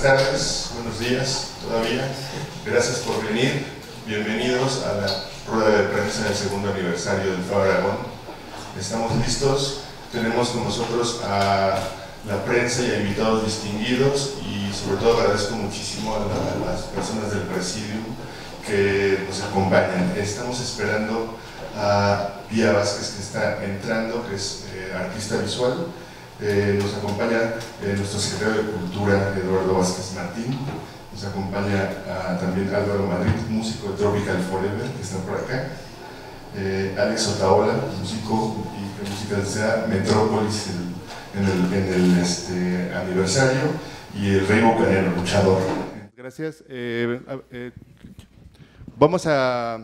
buenas tardes, buenos días todavía. Gracias por venir. Bienvenidos a la rueda de prensa del segundo aniversario del FAO Aragón. Estamos listos. Tenemos con nosotros a la prensa y a invitados distinguidos y sobre todo agradezco muchísimo a, las personas del presidium que nos acompañan. Estamos esperando a Pia Vázquez que está entrando, que es eh, artista visual eh, nos acompaña eh, nuestro secretario de Cultura, Eduardo Vázquez Martín. Nos acompaña ah, también Álvaro Madrid, músico de Tropical Forever, que está por acá. Eh, Alex Otaola, músico y que música sea Metrópolis en, el, este, aniversario. Y el Rey canero luchador. Gracias. vamos a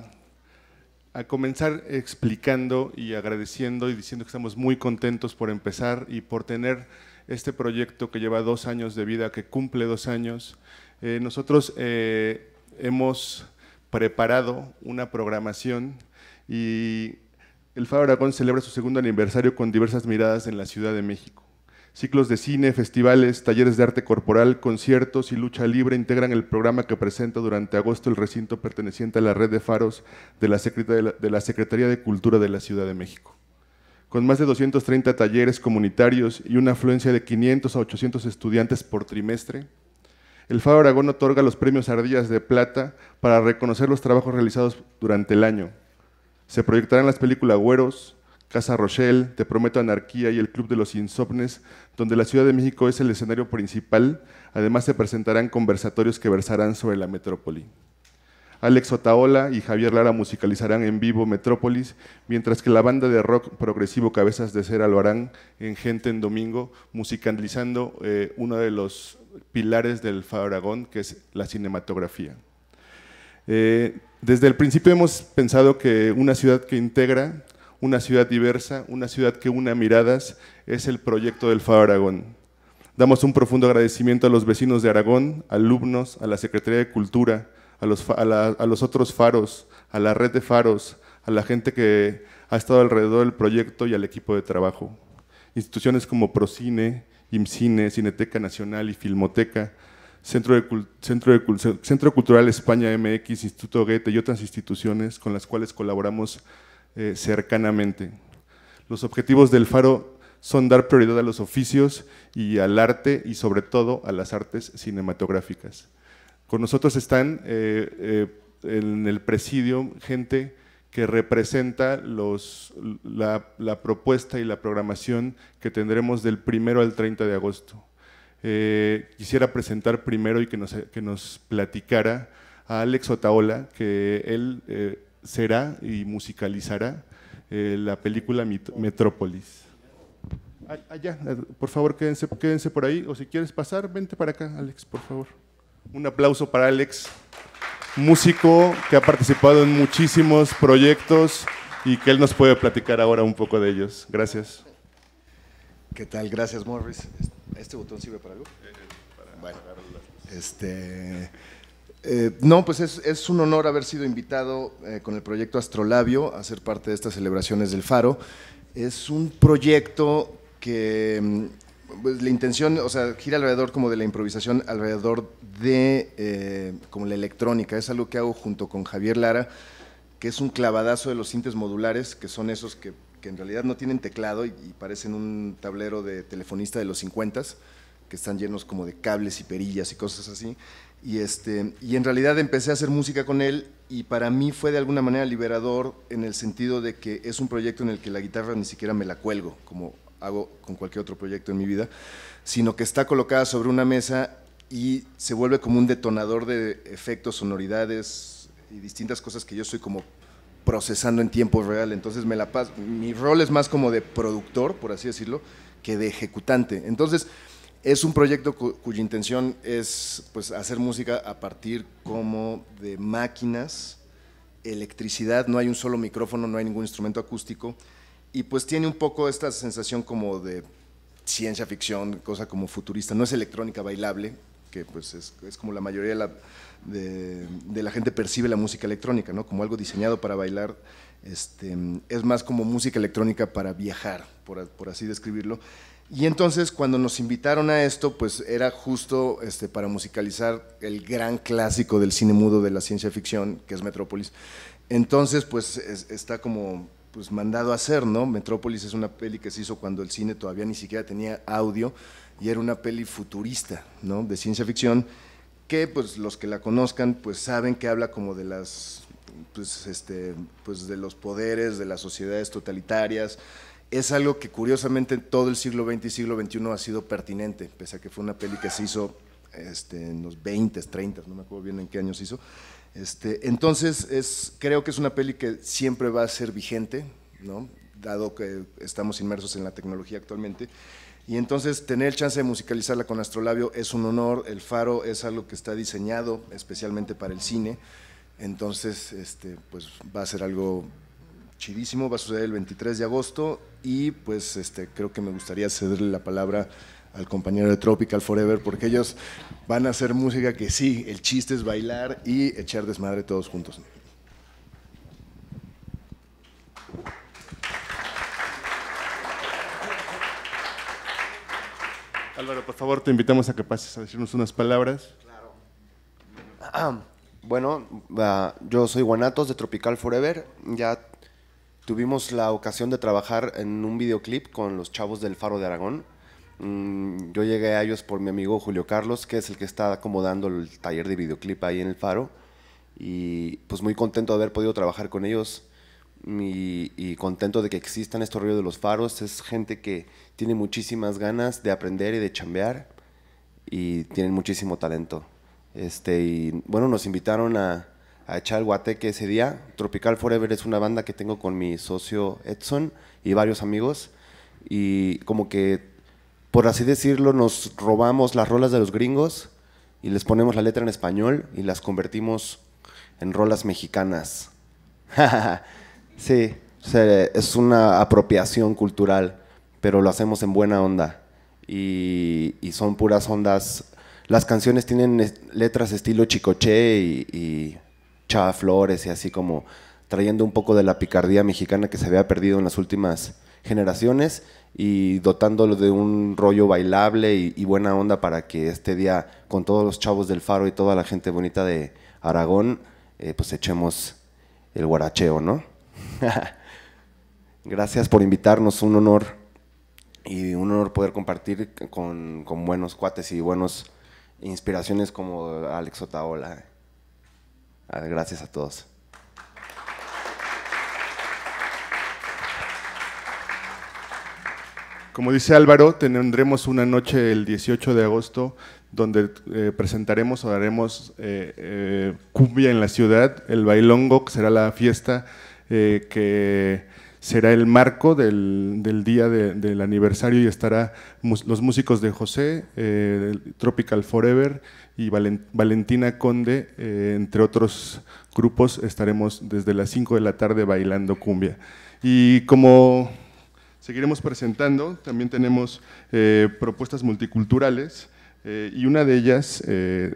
a comenzar explicando y agradeciendo y diciendo que estamos muy contentos por empezar y por tener este proyecto que lleva dos años de vida, que cumple dos años. Eh, nosotros eh, hemos preparado una programación y el FAB Aragón celebra su segundo aniversario con diversas miradas en la Ciudad de México. Ciclos de cine, festivales, talleres de arte corporal, conciertos y lucha libre integran el programa que presenta durante agosto el recinto perteneciente a la red de faros de la, Secretaría de Cultura de la Ciudad de México. Con más de 230 talleres comunitarios y una afluencia de 500 a 800 estudiantes por trimestre, el Faro Aragón otorga los premios Ardillas de Plata para reconocer los trabajos realizados durante el año. Se proyectarán las películas Güeros, Casa Rochelle, Te Prometo Anarquía y el Club de los Insomnes, donde la Ciudad de México es el escenario principal. Además, se presentarán conversatorios que versarán sobre la metrópoli. Alex Otaola y Javier Lara musicalizarán en vivo Metrópolis, mientras que la banda de rock progresivo Cabezas de Cera lo harán en Gente en Domingo, musicalizando eh, uno de los pilares del aragón que es la cinematografía. Eh, desde el principio hemos pensado que una ciudad que integra una ciudad diversa, una ciudad que una miradas, es el proyecto del FAO Aragón. Damos un profundo agradecimiento a los vecinos de Aragón, alumnos, a la Secretaría de Cultura, a los, a, los otros faros, a la red de faros, a la gente que ha estado alrededor del proyecto y al equipo de trabajo. Instituciones como Procine, IMCINE, Cineteca Nacional y Filmoteca, Centro, de, Centro, Centro Cultural España MX, Instituto Goethe y otras instituciones con las cuales colaboramos eh, cercanamente. Los objetivos del faro son dar prioridad a los oficios y al arte y sobre todo a las artes cinematográficas. Con nosotros están eh, eh, en el presidio gente que representa los, la, propuesta y la programación que tendremos del primero al 30 de agosto. quisiera presentar primero y que nos, que nos platicara a Alex Otaola, que él será y musicalizará eh, la película Metrópolis. Allá, eh, por favor, quédense, quédense por ahí, o si quieres pasar, vente para acá, Alex, por favor. Un aplauso para Alex, músico que ha participado en muchísimos proyectos y que él nos puede platicar ahora un poco de ellos. Gracias. ¿Qué tal? Gracias, Morris. ¿Este botón sirve para algo? Eh, bueno, este... Eh, no, pues es, un honor haber sido invitado eh, con el proyecto Astrolabio a ser parte de estas celebraciones del Faro. Es un proyecto que mm, pues, la intención, o sea, gira alrededor como de la improvisación, alrededor de eh, como la electrónica. Es algo que hago junto con Javier Lara, que es un clavadazo de los sintes modulares, que son esos que, en realidad no tienen teclado y, parecen un tablero de telefonista de los 50 que están llenos como de cables y perillas y cosas así y, este, y en realidad empecé a hacer música con él y para mí fue de alguna manera liberador en el sentido de que es un proyecto en el que la guitarra ni siquiera me la cuelgo, como hago con cualquier otro proyecto en mi vida, sino que está colocada sobre una mesa y se vuelve como un detonador de efectos, sonoridades y distintas cosas que yo soy como procesando en tiempo real. Entonces me la mi rol es más como de productor, por así decirlo, que de ejecutante. Entonces es un proyecto cuya intención es pues, hacer música a partir como de máquinas, electricidad, no hay un solo micrófono, no hay ningún instrumento acústico, y pues tiene un poco esta sensación como de ciencia ficción, cosa como futurista, no es electrónica bailable, que pues es, como la mayoría de la, gente percibe la música electrónica, ¿no? como algo diseñado para bailar, este, es más como música electrónica para viajar, por así describirlo, y entonces cuando nos invitaron a esto, pues era justo este, para musicalizar el gran clásico del cine mudo de la ciencia ficción, que es Metrópolis. Entonces, pues está como pues mandado a hacer, ¿no? Metrópolis es una peli que se hizo cuando el cine todavía ni siquiera tenía audio y era una peli futurista, ¿no? De ciencia ficción que pues los que la conozcan pues saben que habla como de las pues, este pues de los poderes, de las sociedades totalitarias, es algo que curiosamente todo el siglo XX y siglo XXI ha sido pertinente, pese a que fue una peli que se hizo este, en los 20, 30, no me acuerdo bien en qué años se hizo. Este, entonces, es, creo que es una peli que siempre va a ser vigente, dado que estamos inmersos en la tecnología actualmente. Y entonces tener el chance de musicalizarla con Astrolabio es un honor, el faro es algo que está diseñado especialmente para el cine, entonces este, pues va a ser algo chidísimo, va a suceder el 23 de agosto y pues este, creo que me gustaría cederle la palabra al compañero de Tropical Forever, porque ellos van a hacer música que sí, el chiste es bailar y echar desmadre todos juntos. Álvaro, por favor, te invitamos a que pases a decirnos unas palabras. Claro. bueno, yo soy Guanatos de Tropical Forever. Ya Tuvimos la ocasión de trabajar en un videoclip con los chavos del Faro de Aragón. Mm, yo llegué a ellos por mi amigo Julio Carlos, que es el que está acomodando el taller de videoclip ahí en el Faro. Y pues muy contento de haber podido trabajar con ellos y, contento de que existan estos ríos de los faros. Es gente que tiene muchísimas ganas de aprender y de chambear y tienen muchísimo talento. Este, y bueno, nos invitaron a, a echar el guateque ese día. Tropical Forever es una banda que tengo con mi socio Edson y varios amigos. Y como que, por así decirlo, nos robamos las rolas de los gringos y les ponemos la letra en español y las convertimos en rolas mexicanas. sí, es una apropiación cultural, pero lo hacemos en buena onda. Y, son puras ondas. Las canciones tienen letras estilo chicoche y Flores y así como trayendo un poco de la picardía mexicana que se había perdido en las últimas generaciones y dotándolo de un rollo bailable y, buena onda para que este día con todos los chavos del faro y toda la gente bonita de Aragón, eh, pues echemos el guaracheo, ¿no? Gracias por invitarnos, un honor y un honor poder compartir con, buenos cuates y buenas inspiraciones como Alex Otaola. Gracias a todos. Como dice Álvaro, tendremos una noche el 18 de agosto donde eh, presentaremos o daremos eh, eh, cumbia en la ciudad. El bailongo que será la fiesta que será el marco del, del día del aniversario y estará los músicos de José, eh, Tropical Forever y Valentina Conde, eh, entre otros grupos, estaremos desde las 5 de la tarde bailando cumbia. Y como seguiremos presentando, también tenemos eh, propuestas multiculturales. Eh, y una de ellas eh,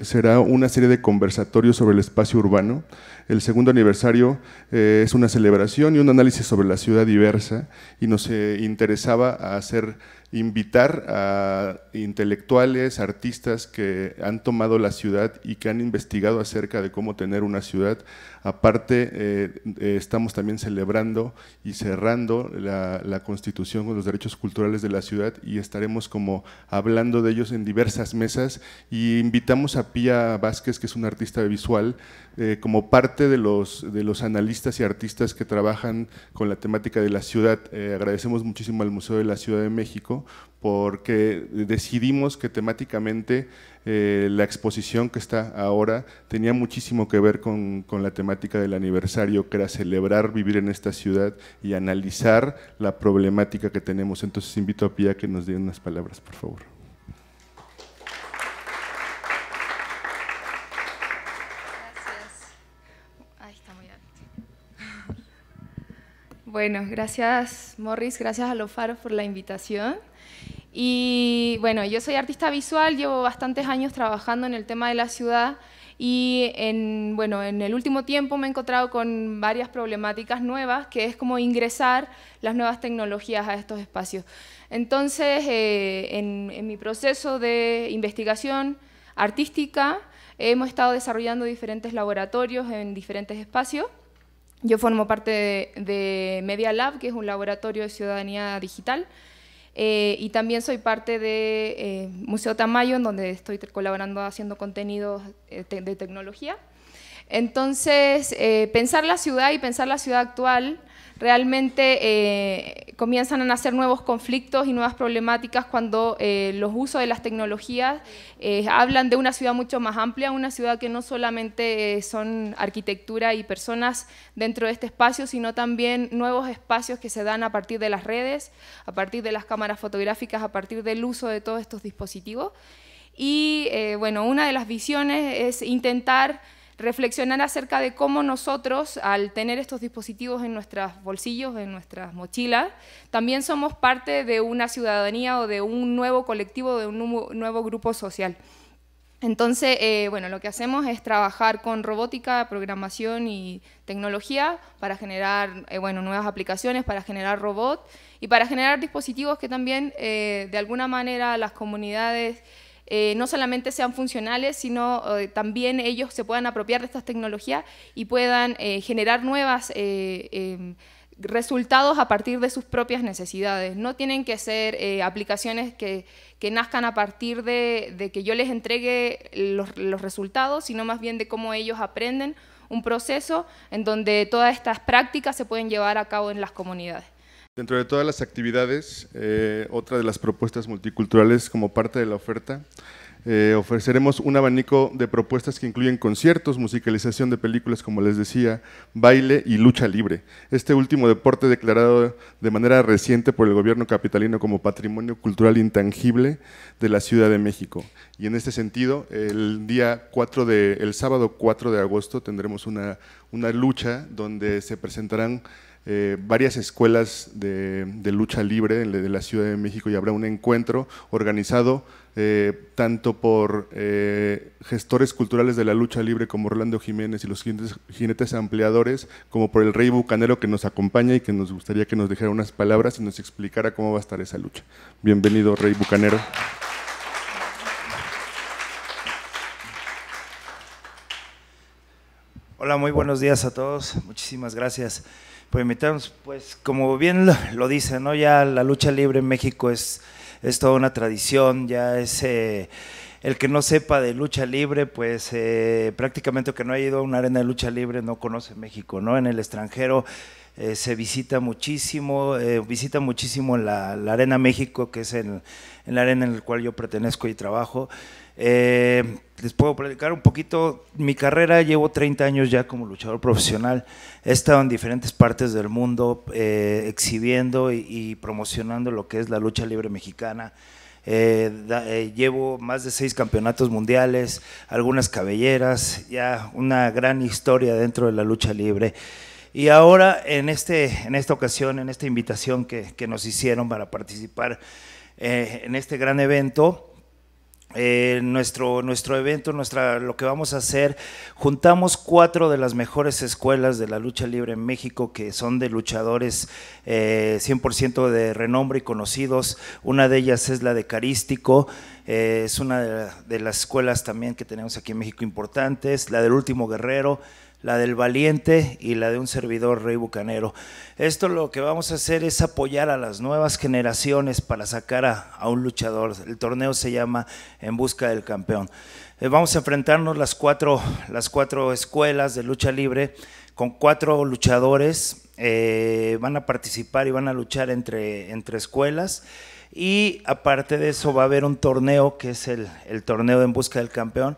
será una serie de conversatorios sobre el espacio urbano. El segundo aniversario eh, es una celebración y un análisis sobre la ciudad diversa y nos interesaba hacer invitar a intelectuales, artistas que han tomado la ciudad y que han investigado acerca de cómo tener una ciudad Aparte, eh, eh, estamos también celebrando y cerrando la, Constitución con los derechos culturales de la ciudad y estaremos como hablando de ellos en diversas mesas y invitamos a Pía Vázquez, que es una artista visual, eh, como parte de los, de los analistas y artistas que trabajan con la temática de la ciudad. agradecemos muchísimo al Museo de la Ciudad de México porque decidimos que temáticamente la exposición que está ahora tenía muchísimo que ver con, con la temática del aniversario, que era celebrar vivir en esta ciudad y analizar la problemática que tenemos. Entonces invito a Pia que nos dé unas palabras, por favor. Bueno, gracias Morris, gracias a los faros por la invitación. Y bueno, yo soy artista visual, llevo bastantes años trabajando en el tema de la ciudad y en, bueno, en el último tiempo me he encontrado con varias problemáticas nuevas, que es como ingresar las nuevas tecnologías a estos espacios. Entonces, eh, en, mi proceso de investigación artística, hemos estado desarrollando diferentes laboratorios en diferentes espacios. Yo formo parte de Media Lab, que es un laboratorio de ciudadanía digital, eh, y también soy parte de eh, Museo Tamayo, en donde estoy colaborando haciendo contenidos eh, de tecnología. Entonces, pensar la ciudad y pensar la ciudad actual realmente eh, comienzan a nacer nuevos conflictos y nuevas problemáticas cuando eh, los usos de las tecnologías eh, hablan de una ciudad mucho más amplia, una ciudad que no solamente son arquitectura y personas dentro de este espacio, sino también nuevos espacios que se dan a partir de las redes, a partir de las cámaras fotográficas, a partir del uso de todos estos dispositivos. Y bueno, una de las visiones es intentar reflexionar acerca de cómo nosotros, al tener estos dispositivos en nuestros bolsillos, en nuestras mochilas, también somos parte de una ciudadanía o de un nuevo colectivo, de un nuevo grupo social. Entonces, eh, bueno, lo que hacemos es trabajar con robótica, programación y tecnología para generar eh, bueno, nuevas aplicaciones, para generar robots y para generar dispositivos que también, eh, de alguna manera, las comunidades eh, no solamente sean funcionales, sino eh, también ellos se puedan apropiar de estas tecnologías y puedan eh, generar nuevas em, resultados a partir de sus propias necesidades. No tienen que ser aplicaciones que, nazcan a partir de, que yo les entregue los, los, resultados, sino más bien de cómo ellos aprenden un proceso en donde todas estas prácticas se pueden llevar a cabo en las comunidades. Dentro de todas las actividades, eh, otra de las propuestas multiculturales como parte de la oferta, eh, ofreceremos un abanico de propuestas que incluyen conciertos, musicalización de películas, como les decía, baile y lucha libre. Este último deporte declarado de manera reciente por el gobierno capitalino como patrimonio cultural intangible de la Ciudad de México. Y en este sentido, el día 4 de, el sábado 4 de agosto tendremos una, una lucha donde se presentarán eh, varias escuelas de, lucha libre de la Ciudad de México y habrá un encuentro organizado eh, tanto por eh, gestores culturales de la lucha libre como Orlando Jiménez y los jinetes, jinetes, ampliadores, como por el Rey Bucanero que nos acompaña y que nos gustaría que nos dejara unas palabras y nos explicara cómo va a estar esa lucha. Bienvenido, Rey Bucanero. Hola, muy buenos días a todos. Muchísimas gracias. Pues pues como bien lo, dice, ¿no? ya la lucha libre en México es, es toda una tradición, ya es... Eh, el que no sepa de lucha libre, pues eh, prácticamente que no ha ido a una arena de lucha libre no conoce México, ¿no? En el extranjero eh, se visita muchísimo, visita muchísimo la, Arena México, que es el, la arena en la cual yo pertenezco y trabajo. Eh, les puedo platicar un poquito mi carrera. Llevo 30 años ya como luchador profesional. He estado en diferentes partes del mundo eh, exhibiendo y, promocionando lo que es la lucha libre mexicana. Eh, llevo más de seis campeonatos mundiales, algunas cabelleras, ya una gran historia dentro de la lucha libre. Y ahora, en, este, en esta ocasión, en esta invitación que, que nos hicieron para participar en este gran evento, en eh, nuestro, nuestro evento, nuestra, lo que vamos a hacer, juntamos cuatro de las mejores escuelas de la lucha libre en México, que son de luchadores 100% eh, de renombre y conocidos. Una de ellas es la de Carístico, eh, es una de, de las escuelas también que tenemos aquí en México importantes, la del Último Guerrero, la del valiente y la de un servidor rey bucanero. Esto lo que vamos a hacer es apoyar a las nuevas generaciones para sacar a, un luchador. El torneo se llama En Busca del Campeón. Eh, vamos a enfrentarnos las cuatro, las cuatro escuelas de lucha libre con cuatro luchadores. Eh, van a participar y van a luchar entre, entre escuelas. Y aparte de eso va a haber un torneo que es el, el torneo En Busca del Campeón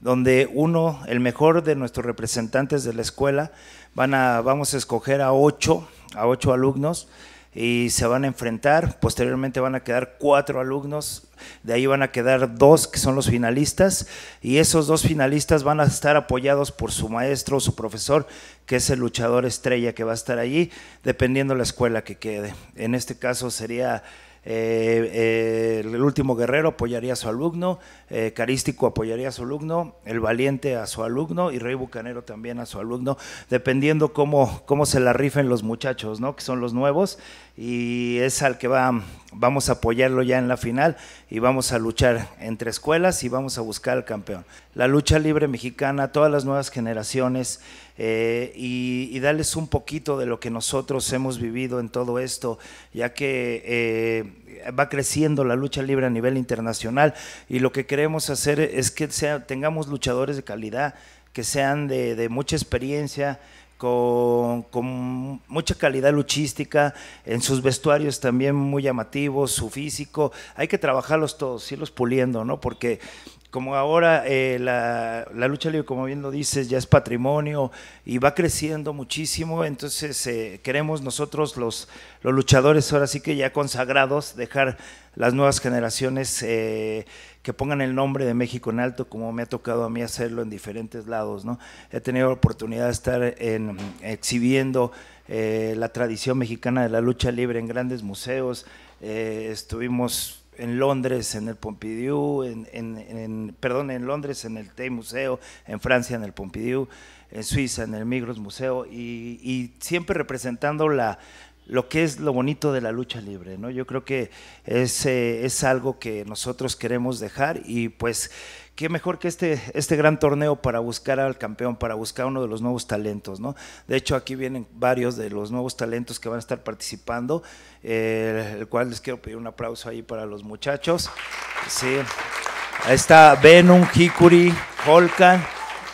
donde uno, el mejor de nuestros representantes de la escuela, van a, vamos a escoger a ocho, a ocho alumnos y se van a enfrentar, posteriormente van a quedar cuatro alumnos, de ahí van a quedar dos que son los finalistas y esos dos finalistas van a estar apoyados por su maestro su profesor, que es el luchador estrella que va a estar allí, dependiendo la escuela que quede. En este caso sería eh, eh, el último guerrero apoyaría a su alumno, eh, Carístico apoyaría a su alumno, el valiente a su alumno y Rey Bucanero también a su alumno, dependiendo cómo, cómo se la rifen los muchachos, ¿no? que son los nuevos, y es al que va, vamos a apoyarlo ya en la final y vamos a luchar entre escuelas y vamos a buscar al campeón. La lucha libre mexicana, todas las nuevas generaciones, eh, y, darles un poquito de lo que nosotros hemos vivido en todo esto, ya que eh, va creciendo la lucha libre a nivel internacional y lo que queremos hacer es que tengamos luchadores de calidad, que sean de, mucha experiencia, con, mucha calidad luchística, en sus vestuarios también muy llamativos, su físico. Hay que trabajarlos todos, irlos puliendo, ¿no? Porque como ahora eh, la, lucha libre, como bien lo dices, ya es patrimonio y va creciendo muchísimo, entonces eh, queremos nosotros los, luchadores ahora sí que ya consagrados, dejar las nuevas generaciones eh, que pongan el nombre de México en alto, como me ha tocado a mí hacerlo en diferentes lados. ¿no? He tenido la oportunidad de estar en, exhibiendo la tradición mexicana de la lucha libre en grandes museos, estuvimos en Londres, en el Pompidou, en, perdón, en Londres, en el Tate Museo, en Francia, en el Pompidou, en Suiza, en el Migros Museo, y, siempre representando la, lo que es lo bonito de la lucha libre, ¿no? Yo creo que es, eh, es algo que nosotros queremos dejar y pues qué mejor que este, este gran torneo para buscar al campeón, para buscar uno de los nuevos talentos, ¿no? De hecho, aquí vienen varios de los nuevos talentos que van a estar participando, eh, el cual les quiero pedir un aplauso ahí para los muchachos. Sí. Ahí está Venom, Hikuri, Holkan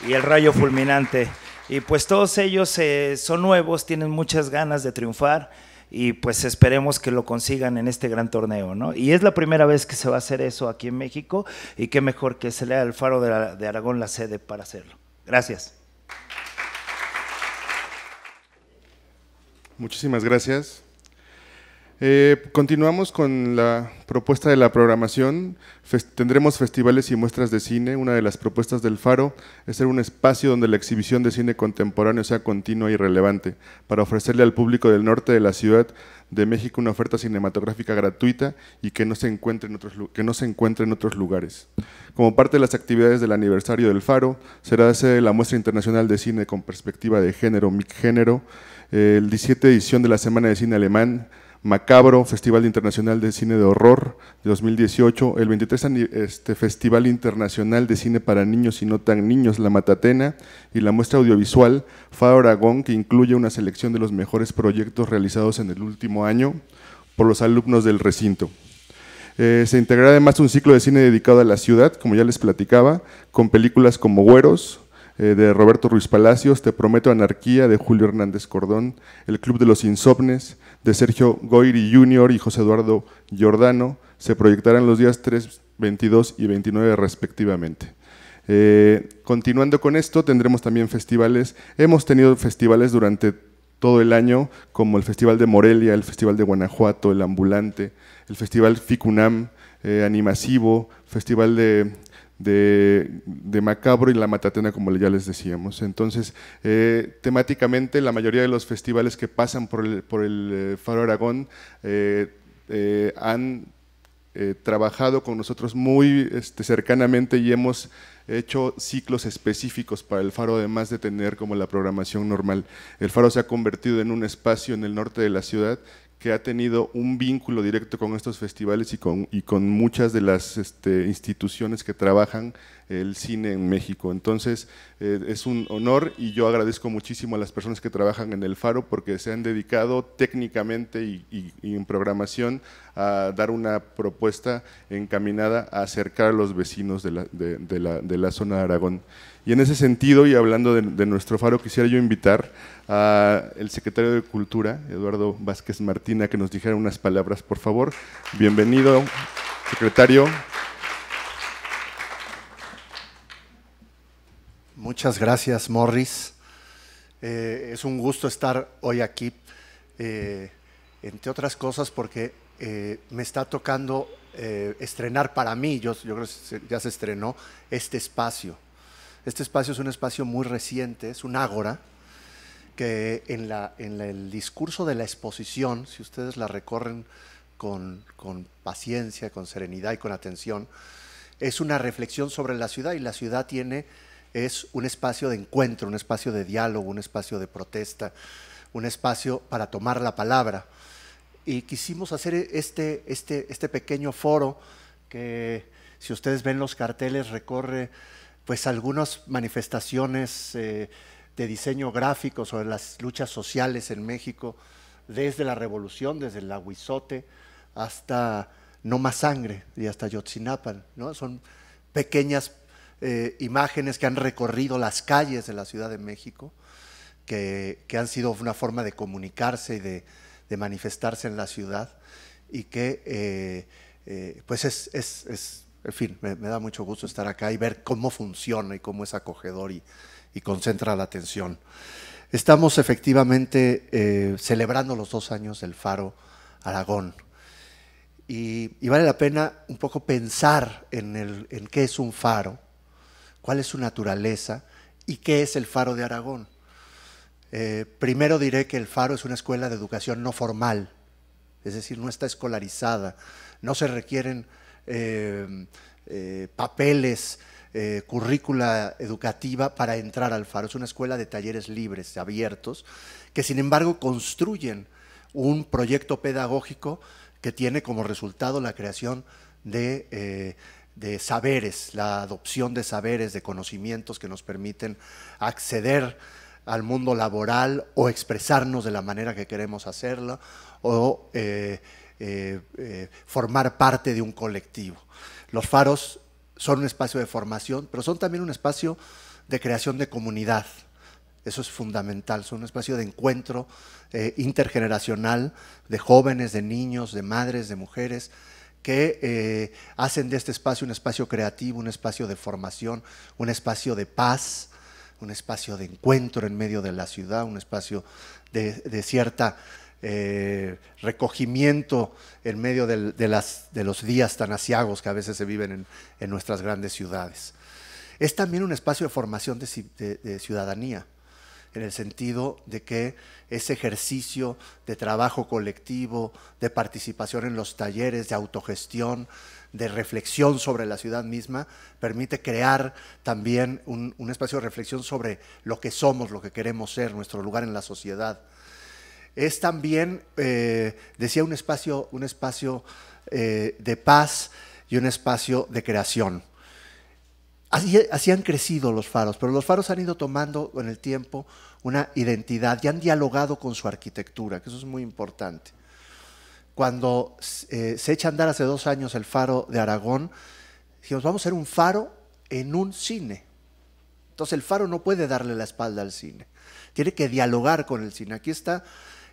y el Rayo Fulminante. Y pues todos ellos eh, son nuevos, tienen muchas ganas de triunfar y pues esperemos que lo consigan en este gran torneo, ¿no? Y es la primera vez que se va a hacer eso aquí en México y qué mejor que se lea al Faro de, de Aragón la sede para hacerlo. Gracias. Muchísimas gracias. Eh, continuamos con la propuesta de la programación. tendremos festivales y muestras de cine. Una de las propuestas del Faro es ser un espacio donde la exhibición de cine contemporáneo sea continua y relevante, para ofrecerle al público del norte de la Ciudad de México una oferta cinematográfica gratuita y que no se encuentre en otros, que no se en otros lugares. Como parte de las actividades del aniversario del Faro, será la muestra internacional de cine con perspectiva de género, mix Género, el 17 edición de la Semana de Cine Alemán, Macabro, Festival Internacional de Cine de Horror de 2018, el 23 este, Festival Internacional de Cine para Niños y No Tan Niños, La Matatena, y la muestra audiovisual FA Aragón, que incluye una selección de los mejores proyectos realizados en el último año por los alumnos del recinto. Eh, se integra además un ciclo de cine dedicado a la ciudad, como ya les platicaba, con películas como Güeros, eh, de Roberto Ruiz Palacios, Te Prometo Anarquía de Julio Hernández Cordón, El Club de los Insomnes de Sergio Goiri Jr. y José Eduardo Giordano, se proyectarán los días 3, 22 y 29 respectivamente. Eh, continuando con esto, tendremos también festivales. Hemos tenido festivales durante todo el año, como el Festival de Morelia, el Festival de Guanajuato, el Ambulante, el Festival Ficunam, eh, Animasivo, Festival de de, Macabro y La Matatena, como ya les decíamos. Entonces, eh, temáticamente, la mayoría de los festivales que pasan por el, eh, Faro Aragón eh, han trabajado con nosotros muy este, cercanamente y hemos hecho ciclos específicos para el faro, además de tener como la programación normal. El faro se ha convertido en un espacio en el norte de la ciudad que ha tenido un vínculo directo con estos festivales y con, y con muchas de las este, instituciones que trabajan el cine en México. Entonces, eh, es un honor y yo agradezco muchísimo a las personas que trabajan en el Faro porque se han dedicado técnicamente y, en programación a dar una propuesta encaminada a acercar a los vecinos de la, zona de Aragón. Y en ese sentido, y hablando de, de nuestro faro, quisiera yo invitar al secretario de Cultura, Eduardo Vázquez Martina, que nos dijera unas palabras, por favor. Bienvenido, secretario. Muchas gracias, Morris. Eh, es un gusto estar hoy aquí, eh, entre otras cosas porque eh, me está tocando estrenar para mí, yo, creo que ya se estrenó, este espacio. Este espacio es un espacio muy reciente, es un ágora, que en, el discurso de la exposición, si ustedes la recorren con paciencia, con serenidad y con atención, es una reflexión sobre la ciudad y la ciudad tiene es un espacio de encuentro, un espacio de diálogo, un espacio de protesta, un espacio para tomar la palabra. Y quisimos hacer este, este, este pequeño foro que, si ustedes ven los carteles, recorre pues algunas manifestaciones eh, de diseño gráfico sobre las luchas sociales en México, desde la revolución, desde el aguizote hasta No Más Sangre y hasta Yotzinapan. ¿no? Son pequeñas eh, imágenes que han recorrido las calles de la Ciudad de México, que, que han sido una forma de comunicarse y de, manifestarse en la ciudad y que eh, eh, pues es, en fin, me, da mucho gusto estar acá y ver cómo funciona y cómo es acogedor y, concentra la atención. Estamos efectivamente celebrando los dos años del Faro Aragón y, vale la pena un poco pensar el, en qué es un faro cuál es su naturaleza y qué es el Faro de Aragón. Eh, primero diré que el Faro es una escuela de educación no formal, es decir, no está escolarizada, no se requieren eh, eh, papeles, currícula educativa para entrar al Faro. Es una escuela de talleres libres, abiertos, que sin embargo construyen un proyecto pedagógico que tiene como resultado la creación de de saberes, la adopción de saberes, de conocimientos que nos permiten acceder al mundo laboral o expresarnos de la manera que queremos hacerlo o eh, eh, eh, formar parte de un colectivo. Los faros son un espacio de formación, pero son también un espacio de creación de comunidad. Eso es fundamental, son un espacio de encuentro intergeneracional de jóvenes, de niños, de madres, de mujeres, que eh, hacen de este espacio un espacio creativo, un espacio de formación, un espacio de paz, un espacio de encuentro en medio de la ciudad, un espacio de, de cierta eh, recogimiento en medio de, los días tan asiagos que a veces se viven en, nuestras grandes ciudades. Es también un espacio de formación de ciudadanía en el sentido de que ese ejercicio de trabajo colectivo, de participación en los talleres, de autogestión, de reflexión sobre la ciudad misma, permite crear también un, espacio de reflexión sobre lo que somos, lo que queremos ser, nuestro lugar en la sociedad. Es también, eh, decía, un espacio, un espacio eh, de paz y un espacio de creación. Así, han crecido los faros, pero los faros han ido tomando con el tiempo una identidad y han dialogado con su arquitectura, que eso es muy importante. Cuando eh, se echa a andar hace dos años el faro de Aragón, dijimos, vamos a ser un faro en un cine. Entonces el faro no puede darle la espalda al cine, tiene que dialogar con el cine. Aquí está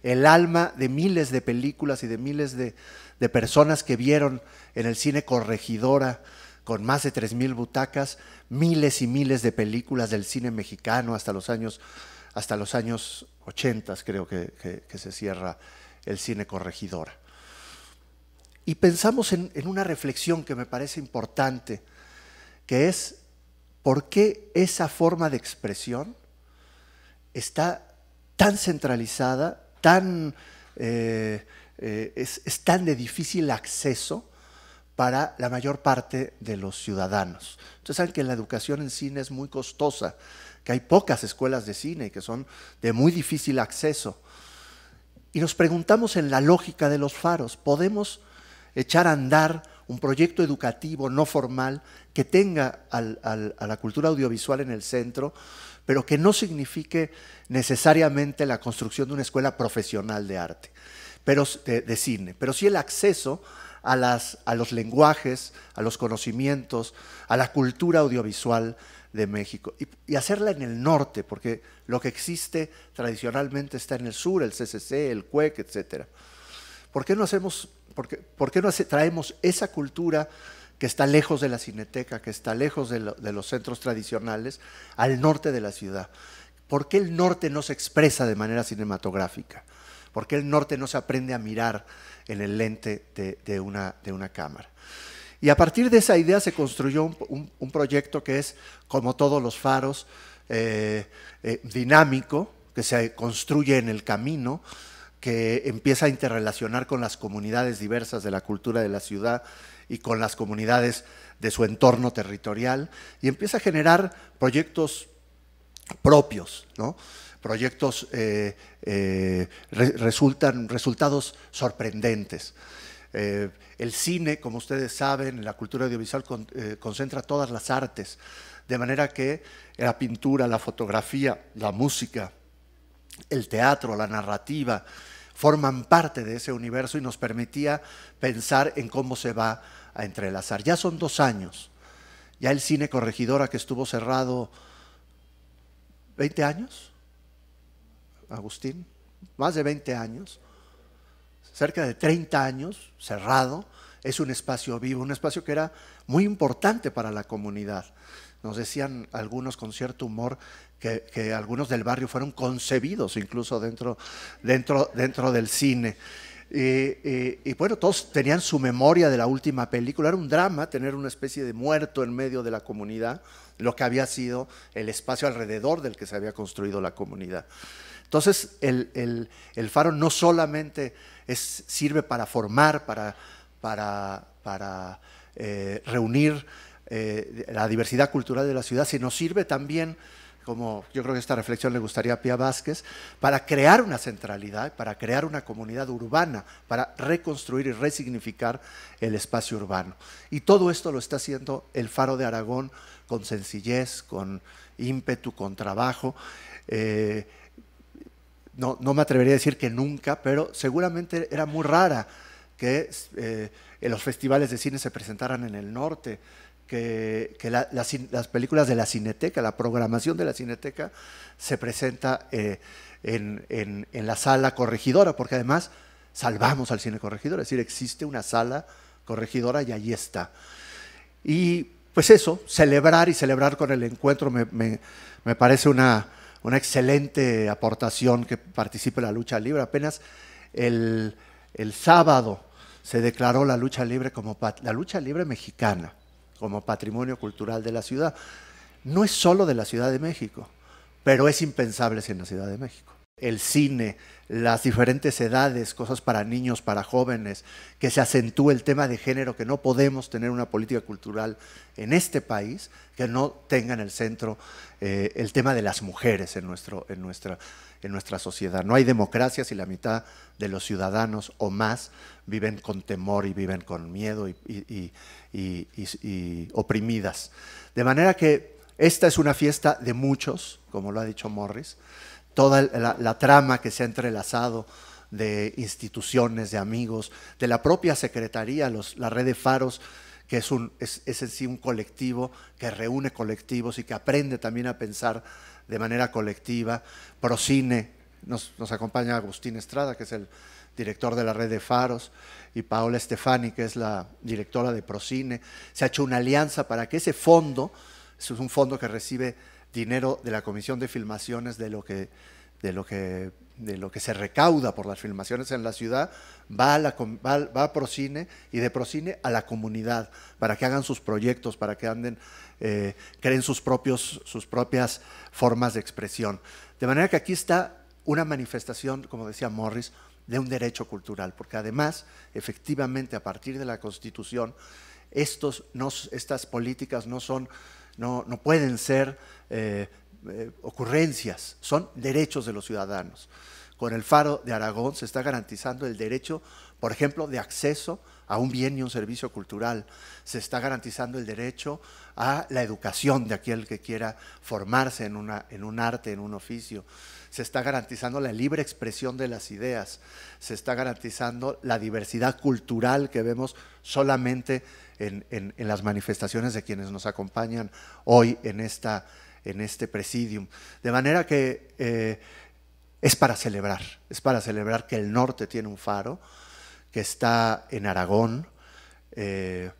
el alma de miles de películas y de miles de personas que vieron en el cine corregidora, con más de 3.000 butacas, miles y miles de películas del cine mexicano hasta los años, hasta los años 80, creo que, se cierra el cine corregidora. Y pensamos en, una reflexión que me parece importante, que es por qué esa forma de expresión está tan centralizada, tan, eh, eh, es, tan de difícil acceso, para la mayor parte de los ciudadanos. Ustedes saben que la educación en cine es muy costosa, que hay pocas escuelas de cine y que son de muy difícil acceso. Y nos preguntamos en la lógica de los faros, ¿podemos echar a andar un proyecto educativo no formal que tenga a la cultura audiovisual en el centro, pero que no signifique necesariamente la construcción de una escuela profesional de arte, pero, de cine, pero sí el acceso a, los lenguajes, a los conocimientos, a la cultura audiovisual de México y, hacerla en el norte, porque lo que existe tradicionalmente está en el sur, el CCC, el CUEC, etc. ¿Por qué no, hacemos, por no traemos esa cultura que está lejos de la cineteca, que está lejos de los centros tradicionales, al norte de la ciudad? ¿Por qué el norte no se expresa de manera cinematográfica? ¿Por qué el norte no se aprende a mirar en el lente de, una, de una, cámara? Y a partir de esa idea se construyó un, proyecto que es, como todos los faros, eh, eh, dinámico, que se construye en el camino, que empieza a interrelacionar con las comunidades diversas de la cultura de la ciudad y con las comunidades de su entorno territorial, y empieza a generar proyectos propios. ¿no? proyectos eh, eh, resultan resultados sorprendentes. Eh, el cine, como ustedes saben, la cultura audiovisual concentra todas las artes, de manera que la pintura, la fotografía, la música, el teatro, la narrativa, forman parte de ese universo y nos permitía pensar en cómo se va a entrelazar. Ya son dos años, ya el cine corregidora que estuvo cerrado 20 años, Agustín, más de 20 años, cerca de 30 años, cerrado, es un espacio vivo, un espacio que era muy importante para la comunidad. Nos decían algunos con cierto humor que, algunos del barrio fueron concebidos incluso dentro, dentro, dentro del cine. y bueno, todos tenían su memoria de la última película. Era un drama tener una especie de muerto en medio de la comunidad, lo que había sido el espacio alrededor del que se había construido la comunidad. Entonces, el, faro no solamente sirve para formar, para, para, para eh, reunir eh, la diversidad cultural de la ciudad, sino sirve también como yo creo que esta reflexión le gustaría a Pia Vázquez, para crear una centralidad, para crear una comunidad urbana, para reconstruir y resignificar el espacio urbano. Y todo esto lo está haciendo el Faro de Aragón con sencillez, con ímpetu, con trabajo. Eh, no, me atrevería a decir que nunca, pero seguramente era muy rara que eh, los festivales de cine se presentaran en el norte, que, las, películas de la cineteca, la programación de la cineteca se presenta eh, en, la sala corregidora, porque además salvamos al cine corregidor, es decir, existe una sala corregidora y allí está. Y pues eso, celebrar y celebrar con el encuentro me parece una, una excelente aportación que participe la lucha libre. Apenas el, sábado se declaró la lucha libre como la lucha libre mexicana como patrimonio cultural de la ciudad. No es solo de la Ciudad de México, pero es impensable sin la Ciudad de México el cine, las diferentes edades, cosas para niños, para jóvenes, que se acentúe el tema de género, que no podemos tener una política cultural en este país que no tenga en el centro eh, el tema de las mujeres en, nuestro, en, nuestra, en nuestra sociedad. No hay democracia si la mitad de los ciudadanos o más viven con temor y viven con miedo y oprimidas. De manera que esta es una fiesta de muchos, como lo ha dicho Morris, toda la, trama que se ha entrelazado de instituciones, de amigos, de la propia Secretaría, la red de faros, que es, un, en sí un colectivo que reúne colectivos y que aprende también a pensar de manera colectiva. Procine, nos, nos acompaña Agustín Estrada, que es el director de la red de faros, y Paola Stefani, que es la directora de Procine. Se ha hecho una alianza para que ese fondo, es un fondo que recibe dinero de la comisión de filmaciones de lo que, de lo que, lo que se recauda por las filmaciones en la ciudad va a, va, Procine y de Procine a la comunidad para que hagan sus proyectos, para que anden, eh, creen sus, propios, sus propias formas de expresión. De manera que aquí está una manifestación, como decía Morris, de un derecho cultural, porque además, efectivamente, a partir de la Constitución, estos, estas políticas no son no, pueden ser eh, eh, ocurrencias, son derechos de los ciudadanos. Con el Faro de Aragón se está garantizando el derecho, por ejemplo, de acceso a un bien y un servicio cultural. Se está garantizando el derecho a la educación de aquel que quiera formarse en, una, en un arte, en un oficio. Se está garantizando la libre expresión de las ideas. Se está garantizando la diversidad cultural que vemos solamente en, las manifestaciones de quienes nos acompañan hoy en, esta, en este presidium. De manera que eh, es para celebrar, es para celebrar que el norte tiene un faro, que está en Aragón, eh,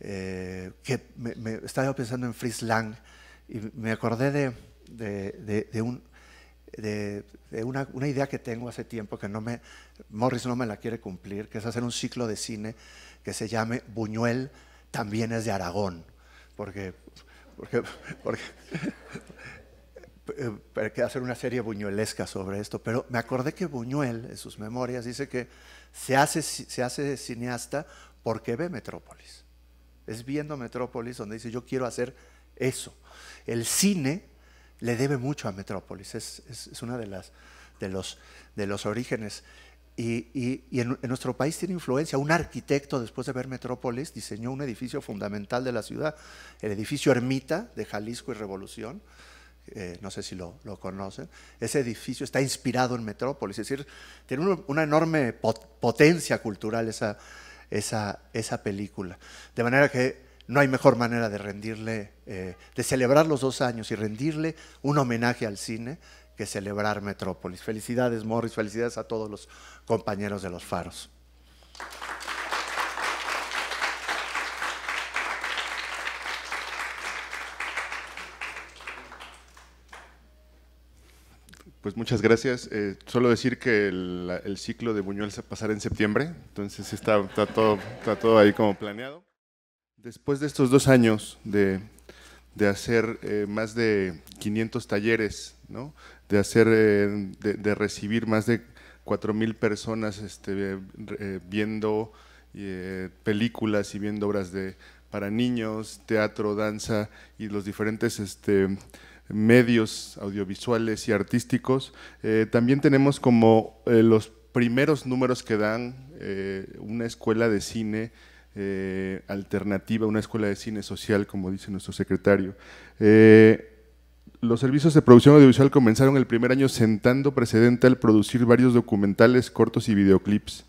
eh, que me, estaba pensando en Lang, y me acordé de, de, de, un, de, una, una, idea que tengo hace tiempo que no me, Morris no me la quiere cumplir, que es hacer un ciclo de cine que se llame Buñuel también es de Aragón, porque, porque, porque eh, que hacer una serie buñuelesca sobre esto, pero me acordé que Buñuel, en sus memorias, dice que se hace, se hace cineasta porque ve Metrópolis. Es viendo Metrópolis donde dice, yo quiero hacer eso. El cine le debe mucho a Metrópolis, es, es, uno de, de, los, de los orígenes y, en, nuestro país tiene influencia. Un arquitecto, después de ver Metrópolis, diseñó un edificio fundamental de la ciudad, el edificio Ermita de Jalisco y Revolución. Eh, no sé si lo, conocen. Ese edificio está inspirado en Metrópolis, es decir, tiene una, enorme potencia cultural esa, película. De manera que no hay mejor manera de rendirle, eh, de celebrar los dos años y rendirle un homenaje al cine que celebrar Metrópolis. Felicidades, Morris, felicidades a todos los compañeros de los faros. Pues muchas gracias. Eh, solo decir que el, ciclo de Buñuel se pasará en septiembre, entonces está, todo, ahí como planeado. Después de estos dos años de, hacer eh, más de 500 talleres, ¿no? de hacer, eh, de, recibir más de 4.000 personas este, eh, eh, viendo películas y viendo obras de, para niños, teatro, danza y los diferentes este, medios audiovisuales y artísticos. también tenemos como los primeros números que dan una escuela de cine alternativa, una escuela de cine social, como dice nuestro secretario. Los servicios de producción audiovisual comenzaron el primer año sentando precedente al producir varios documentales, cortos y videoclips.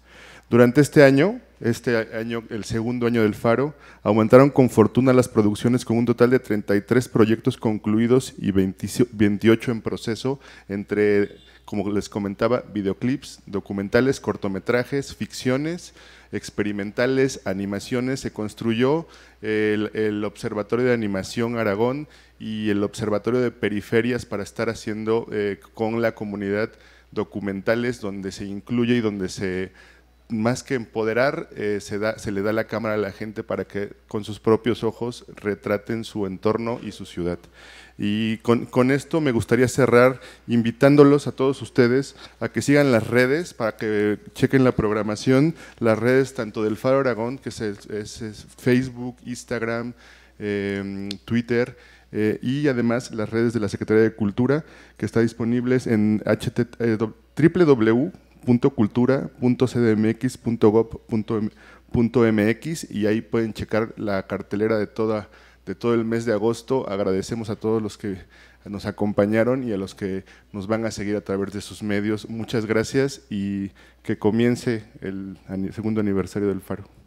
Durante este año, este año, el segundo año del Faro, aumentaron con fortuna las producciones con un total de 33 proyectos concluidos y 28 en proceso, entre, como les comentaba, videoclips, documentales, cortometrajes, ficciones, experimentales, animaciones. Se construyó el, Observatorio de Animación Aragón y el Observatorio de Periferias para estar haciendo eh, con la comunidad documentales donde se incluye y donde se más que empoderar, eh, se, da, se le da la cámara a la gente para que con sus propios ojos retraten su entorno y su ciudad. Y con, esto me gustaría cerrar invitándolos a todos ustedes a que sigan las redes, para que chequen la programación, las redes tanto del Faro Aragón, que es, Facebook, Instagram, em, Twitter, eh, y además las redes de la Secretaría de Cultura, que está disponibles en www mx, y ahí pueden checar la cartelera de, toda, de todo el mes de agosto. Agradecemos a todos los que nos acompañaron y a los que nos van a seguir a través de sus medios. Muchas gracias y que comience el segundo aniversario del Faro.